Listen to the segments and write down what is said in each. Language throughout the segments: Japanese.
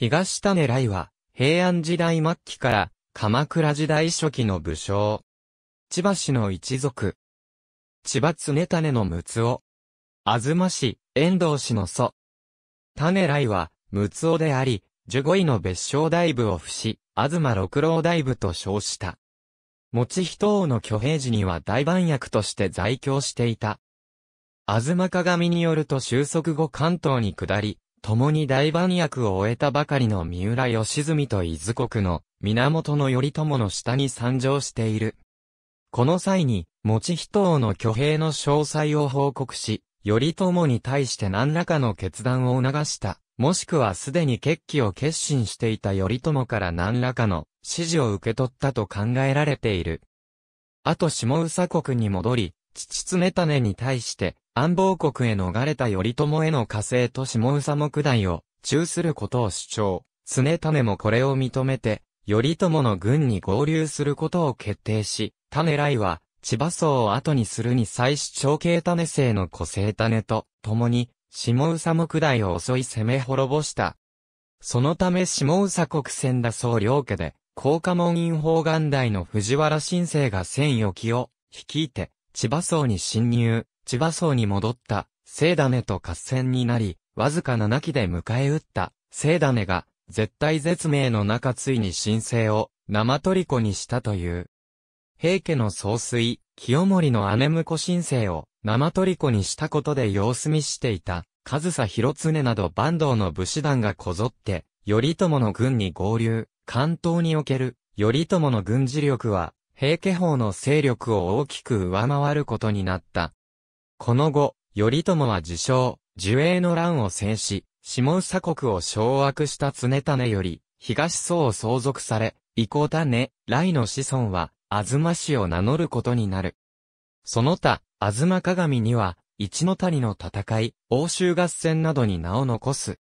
東種来は、平安時代末期から、鎌倉時代初期の武将。千葉氏の一族。千葉常胤のあず東市、遠藤氏の祖。種来は、六尾であり、十五位の別称大部を伏し、東六郎大部と称した。ち人王の挙兵時には大番役として在京していた。ずま鏡によると収束後関東に下り、共に大番役を終えたばかりの三浦義純と伊豆国の源頼朝の下に参上している。この際に、持人王の挙兵の詳細を報告し、頼朝に対して何らかの決断を促した、もしくはすでに決起を決心していた頼朝から何らかの指示を受け取ったと考えられている。あと下宇佐国に戻り、父常種に対して、安房国へ逃れた頼朝への加勢と下宇佐目代を中することを主張。常種もこれを認めて、頼朝の軍に合流することを決定し、種来は、千葉荘を後にするに際し長兄種生の個性種と、共に、下宇佐目代を襲い攻め滅ぼした。そのため下宇佐国戦だ総領家で、高家門院法願代の藤原新生が千余期を、率いて、千葉荘に侵入、千葉荘に戻った、聖種と合戦になり、わずか7期で迎え撃った、聖種が、絶体絶命の中ついに神聖を、生虜にしたという。平家の総帥、清盛の姉婿神聖を、生虜にしたことで様子見していた、上総広常など坂東の武士団がこぞって、頼朝の軍に合流、関東における、頼朝の軍事力は、平家法の勢力を大きく上回ることになった。この後、頼朝は自称、樹影の乱を制し、下総国を掌握した常種より、東宋を相続され、以降種、来の子孫は、ま氏を名乗ることになる。その他、ま鏡には、一の谷の戦い、欧州合戦などに名を残す。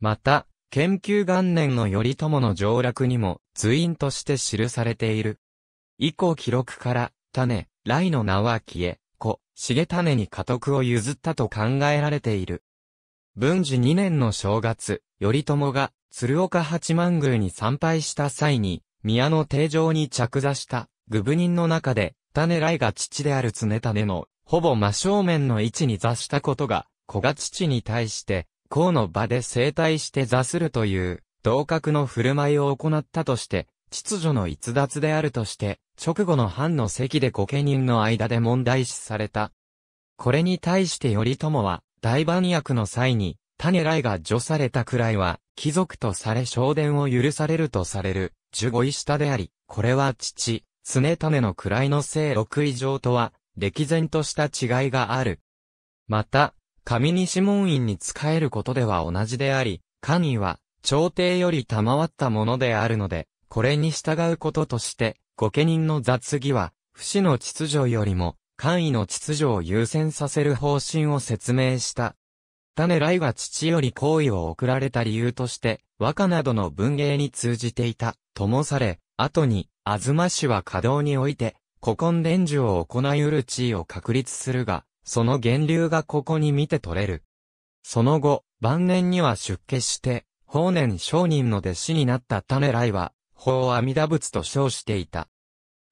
また、研究元年の頼朝の上落にも、随員として記されている。以降記録から、種、来の名は消え、重種に家督を譲ったと考えられている。文治2年の正月、頼朝が鶴岡八幡宮に参拝した際に、宮の定常に着座した、愚部人の中で、種来が父である常種の、ほぼ真正面の位置に座したことが、子が父に対して、甲の場で生体して座するという、同格の振る舞いを行ったとして、秩序の逸脱であるとして、直後の藩の席で御家人の間で問題視された。これに対して頼朝は、大番役の際に、種来が除されたくらいは、貴族とされ昇殿を許されるとされる、十五位下であり、これは父、常種の位の正六位上とは、歴然とした違いがある。また、上西門院に仕えることでは同じであり、官位は、朝廷より賜ったものであるので、これに従うこととして、御家人の雑技は、不死の秩序よりも、官位の秩序を優先させる方針を説明した。種来は父より好意を送られた理由として、和歌などの文芸に通じていた、ともされ、後に、東氏は稼働において、古今伝授を行いうる地位を確立するが、その源流がここに見て取れる。その後、晩年には出家して、法然上人の弟子になった種来は、法阿弥陀仏と称していた。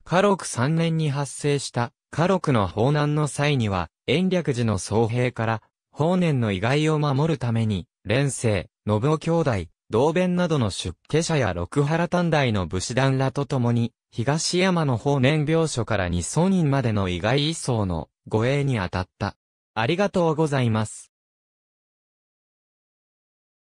家禄3年に発生した家禄の法難の際には、延暦寺の僧兵から、法年の遺骸を守るために、連生、信夫兄弟、同弁などの出家者や六原短大の武士団らと共に、東山の法年病所から二層人までの遺骸移送の護衛に当たった。ありがとうございます。